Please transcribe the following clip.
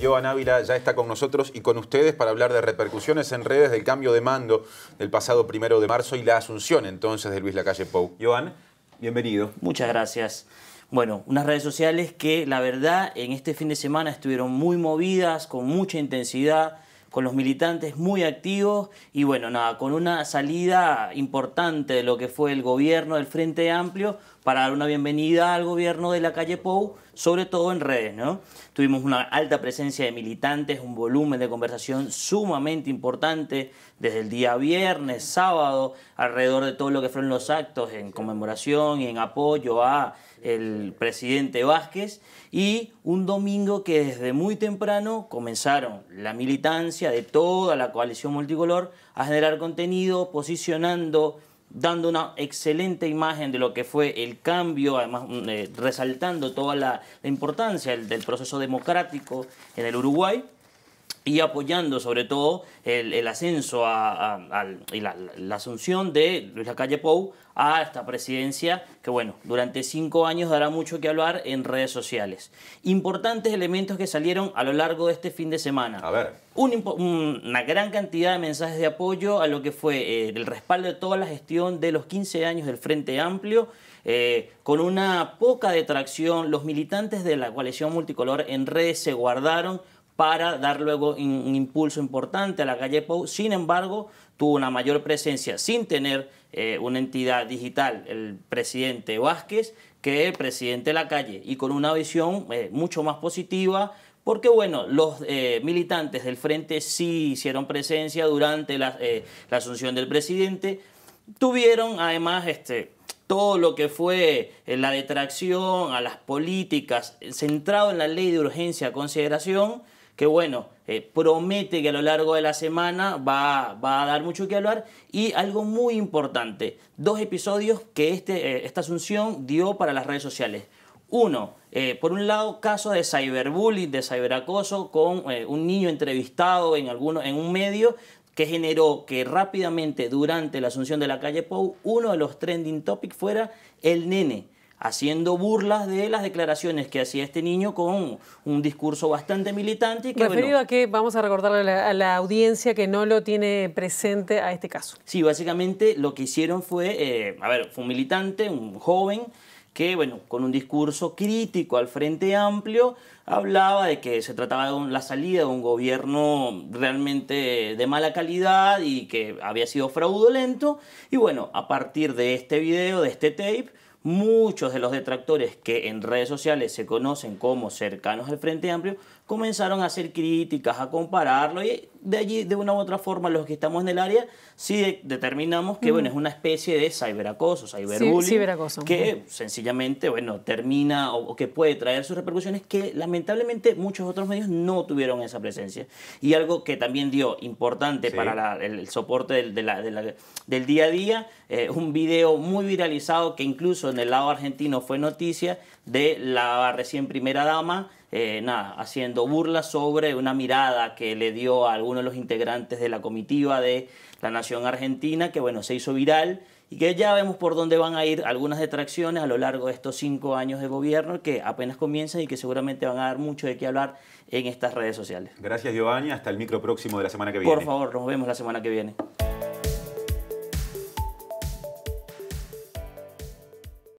Joan Ávila ya está con nosotros y con ustedes para hablar de repercusiones en redes del cambio de mando del pasado primero de marzo y la asunción entonces de Luis Lacalle Pou. Joan, bienvenido. Muchas gracias. Bueno, unas redes sociales que la verdad en este fin de semana estuvieron muy movidas, con mucha intensidad, con los militantes muy activos y bueno, nada, con una salida importante de lo que fue el gobierno del Frente Amplio para dar una bienvenida al gobierno de la calle Pou, sobre todo en redes. ¿no? Tuvimos una alta presencia de militantes, un volumen de conversación sumamente importante desde el día viernes, sábado, alrededor de todo lo que fueron los actos en conmemoración y en apoyo a el presidente Vázquez y un domingo que desde muy temprano comenzaron la militancia de toda la coalición multicolor a generar contenido, posicionando dando una excelente imagen de lo que fue el cambio, además mm, eh, resaltando toda la, importancia del proceso democrático en el Uruguay y apoyando sobre todo el, ascenso a, y la, asunción de Luis Lacalle Pou a esta presidencia que, bueno, durante cinco años dará mucho que hablar en redes sociales. Importantes elementos que salieron a lo largo de este fin de semana. A ver. una gran cantidad de mensajes de apoyo a lo que fue eh, el respaldo de toda la gestión de los 15 años del Frente Amplio. Eh, con una poca detracción, los militantes de la coalición multicolor en redes se guardaron para dar luego un impulso importante a la calle POU. Sin embargo, tuvo una mayor presencia sin tener eh, una entidad digital, el presidente Vázquez, que el presidente de la calle, y con una visión eh, mucho más positiva, porque bueno, los eh, militantes del frente sí hicieron presencia durante la, asunción del presidente, tuvieron además este, todo lo que fue la detracción a las políticas centrado en la ley de urgencia a consideración, que bueno, eh, promete que a lo largo de la semana va, a dar mucho que hablar y algo muy importante, dos episodios que este, eh, esta Asunción dio para las redes sociales. Uno, eh, por un lado, caso de cyberbullying, de cyberacoso con un niño entrevistado en, alguno, en un medio que generó que rápidamente durante la asunción de la calle Pou, uno de los trending topics fuera el nene haciendo burlas de las declaraciones que hacía este niño con un discurso bastante militante. Y que, Referido a que vamos a recordarle a la, audiencia que no lo tiene presente a este caso. Sí, básicamente lo que hicieron fue, eh, a ver, fue un militante, un joven que, bueno, con un discurso crítico al Frente Amplio, hablaba de que se trataba de la salida de un gobierno realmente de mala calidad y que había sido fraudulento. Y bueno, a partir de este video, de este tape, muchos de los detractores que en redes sociales se conocen como cercanos al Frente Amplio comenzaron a hacer críticas, a compararlo y de allí, de una u otra forma, los que estamos en el área, sí determinamos que, bueno, es una especie de ciberacoso, cyberbullying, que sencillamente, bueno, termina o, que puede traer sus repercusiones que lamentablemente muchos otros medios no tuvieron esa presencia. Y algo que también dio importante para el, soporte del, de la, del día a día, eh, un video muy viralizado que incluso en el lado argentino fue noticia de la recién primera dama, eh, nada, haciendo burla sobre una mirada que le dio a alguno de los integrantes de la comitiva de la Nación Argentina, que bueno, se hizo viral y que ya vemos por dónde van a ir algunas detracciones a lo largo de estos cinco años de gobierno que apenas comienzan y que seguramente van a dar mucho de qué hablar en estas redes sociales. Gracias Giovanni, hasta el micro próximo de la semana que viene. Por favor, nos vemos la semana que viene.